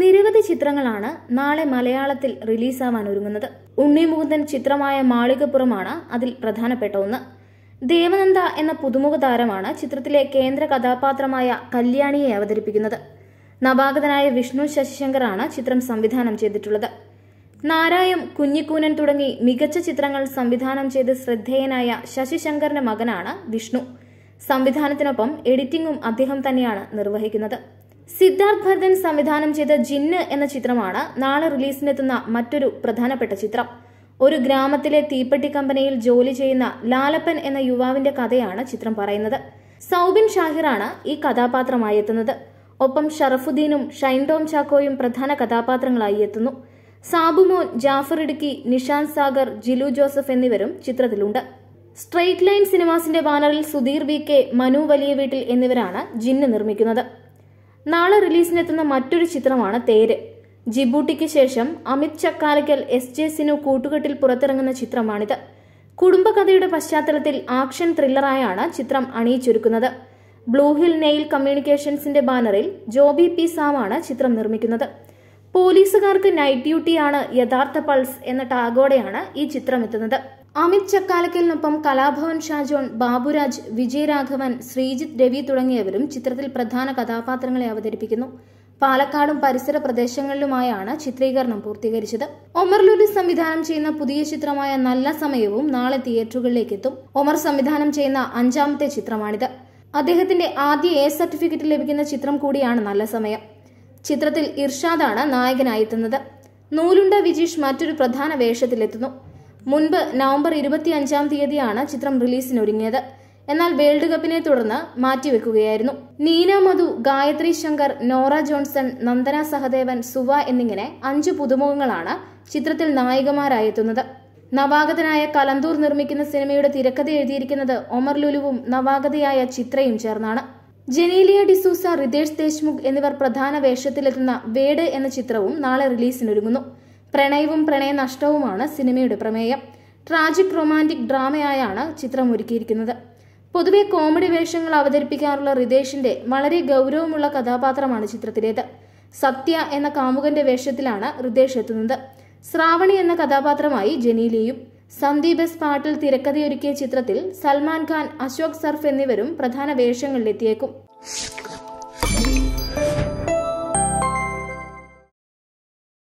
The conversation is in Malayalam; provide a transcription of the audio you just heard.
നിരവധി ചിത്രങ്ങളാണ് നാളെ മലയാളത്തിൽ റിലീസാവാൻ ഒരുങ്ങുന്നത് ഉണ്ണിമുകുന്ദൻ ചിത്രമായ മാളികപ്പുറമാണ് അതിൽ പ്രധാനപ്പെട്ട ഒന്ന് ദേവനന്ദ എന്ന പുതുമുഖ താരമാണ് ചിത്രത്തിലെ കേന്ദ്ര കഥാപാത്രമായ കല്യാണിയെ അവതരിപ്പിക്കുന്നത് നവാഗതനായ വിഷ്ണു ശശിശങ്കറാണ് ചിത്രം സംവിധാനം ചെയ്തിട്ടുള്ളത് നാരായം കുഞ്ഞിക്കൂനൻ തുടങ്ങി മികച്ച ചിത്രങ്ങൾ സംവിധാനം ചെയ്ത് ശ്രദ്ധേയനായ ശശിശങ്കറിന്റെ മകനാണ് വിഷ്ണു സംവിധാനത്തിനൊപ്പം എഡിറ്റിംഗും അദ്ദേഹം തന്നെയാണ് നിർവഹിക്കുന്നത് സിദ്ധാർത്ഥ് ഭരതൻ സംവിധാനം ചെയ്ത ജിന്ന് എന്ന ചിത്രമാണ് നാളെ റിലീസിനെത്തുന്ന മറ്റൊരു പ്രധാനപ്പെട്ട ചിത്രം ഒരു ഗ്രാമത്തിലെ തീപ്പെട്ടി കമ്പനിയിൽ ജോലി ചെയ്യുന്ന ലാലപ്പൻ എന്ന യുവാവിന്റെ കഥയാണ് ചിത്രം പറയുന്നത് സൗബിൻ ഷാഹിറാണ് ഈ കഥാപാത്രമായി എത്തുന്നത് ഒപ്പം ഷറഫുദ്ദീനും ഷൈൻ ടോം ചാക്കോയും പ്രധാന കഥാപാത്രങ്ങളായി എത്തുന്നു സാബുമോൻ ജാഫർ ഇടുക്കി നിഷാൻ സാഗർ ജിലു ജോസഫ് എന്നിവരും ചിത്രത്തിലുണ്ട് സ്ട്രെയിറ്റ് ലൈൻ സിനിമാസിന്റെ ബാനറിൽ സുധീർ വി കെ മനു വലിയ വീട്ടിൽ എന്നിവരാണ് ജിന്ന് നിർമ്മിക്കുന്നത് നാളെ റിലീസിനെത്തുന്ന മറ്റൊരു ചിത്രമാണ് തേര് ജിബൂട്ടിക്ക് ശേഷം അമിത് ചക്കാലയ്ക്കൽ എസ് ജെ സിനു കൂട്ടുകെട്ടിൽ പുറത്തിറങ്ങുന്ന ചിത്രമാണിത് കുടുംബകഥയുടെ പശ്ചാത്തലത്തിൽ ആക്ഷൻ ത്രില്ലറായാണ് ചിത്രം അണിയിച്ചൊരുക്കുന്നത് ബ്ലൂ ഹിൽ നെയിൽ കമ്മ്യൂണിക്കേഷൻസിന്റെ ബാനറിൽ ജോബി പി സാമാണ് ചിത്രം നിർമ്മിക്കുന്നത് പോലീസുകാർക്ക് നൈറ്റ് ഡ്യൂട്ടിയാണ് യഥാർത്ഥ പൾസ് എന്ന ടാഗോടെയാണ് ഈ ചിത്രം എത്തുന്നത് അമിത് ചക്കാലക്കലിനൊപ്പം കലാഭവൻ ഷാജോൺ ബാബുരാജ് വിജയരാഘവൻ ശ്രീജിത്ത് രവി തുടങ്ങിയവരും ചിത്രത്തിൽ പ്രധാന കഥാപാത്രങ്ങളെ അവതരിപ്പിക്കുന്നു പാലക്കാടും പരിസര പ്രദേശങ്ങളിലുമായാണ് ചിത്രീകരണം പൂർത്തീകരിച്ചത് ലുലു സംവിധാനം ചെയ്യുന്ന പുതിയ ചിത്രമായ നല്ല സമയവും നാളെ തിയേറ്ററുകളിലേക്ക് എത്തും ഒമർ സംവിധാനം ചെയ്യുന്ന അഞ്ചാമത്തെ ചിത്രമാണിത് അദ്ദേഹത്തിന്റെ ആദ്യ എ സർട്ടിഫിക്കറ്റ് ലഭിക്കുന്ന ചിത്രം കൂടിയാണ് നല്ല സമയം ചിത്രത്തിൽ ഇർഷാദാണ് നായകനായെത്തുന്നത് നൂലുണ്ട വിജീഷ് മറ്റൊരു പ്രധാന വേഷത്തിലെത്തുന്നു മുൻപ് നവംബർ അഞ്ചാം തീയതിയാണ് ചിത്രം റിലീസിനൊരുങ്ങിയത് എന്നാൽ വേൾഡ് കപ്പിനെ തുടർന്ന് മാറ്റിവെക്കുകയായിരുന്നു നീന മധു ഗായത്രി ശങ്കർ നോറ ജോൺസൺ നന്ദന സഹദേവൻ സുവ എന്നിങ്ങനെ അഞ്ച് പുതുമുഖങ്ങളാണ് ചിത്രത്തിൽ നായികമാരായെത്തുന്നത് നവാഗതനായ കലന്തൂർ നിർമ്മിക്കുന്ന സിനിമയുടെ തിരക്കഥ എഴുതിയിരിക്കുന്നത് ഒമർ ലുലുവും നവാഗതയായ ചിത്രയും ചേർന്നാണ് ജനീലിയ ഡിസൂസ റിതേഷ് ദേശ്മുഖ് എന്നിവർ പ്രധാന വേഷത്തിലെത്തുന്ന വേട് എന്ന ചിത്രവും നാളെ റിലീസിനൊരുങ്ങുന്നു പ്രണയവും പ്രണയനഷ്ടവുമാണ് സിനിമയുടെ പ്രമേയം ട്രാജിക് റൊമാൻറ്റിക് ഡ്രാമയായാണ് ചിത്രം ഒരുക്കിയിരിക്കുന്നത് പൊതുവെ കോമഡി വേഷങ്ങൾ അവതരിപ്പിക്കാറുള്ള റിതേഷിന്റെ വളരെ ഗൗരവമുള്ള കഥാപാത്രമാണ് ചിത്രത്തിലേത് സത്യ എന്ന കാമുകന്റെ വേഷത്തിലാണ് റിതേഷ് എത്തുന്നത് ശ്രാവണി എന്ന കഥാപാത്രമായി ജനീലിയും സന്ദീപ് എസ് പാട്ടിൽ തിരക്കഥയൊരുക്കിയ ചിത്രത്തിൽ സൽമാൻ ഖാൻ അശോക് സർഫ് എന്നിവരും പ്രധാന വേഷങ്ങളിലെത്തിയേക്കും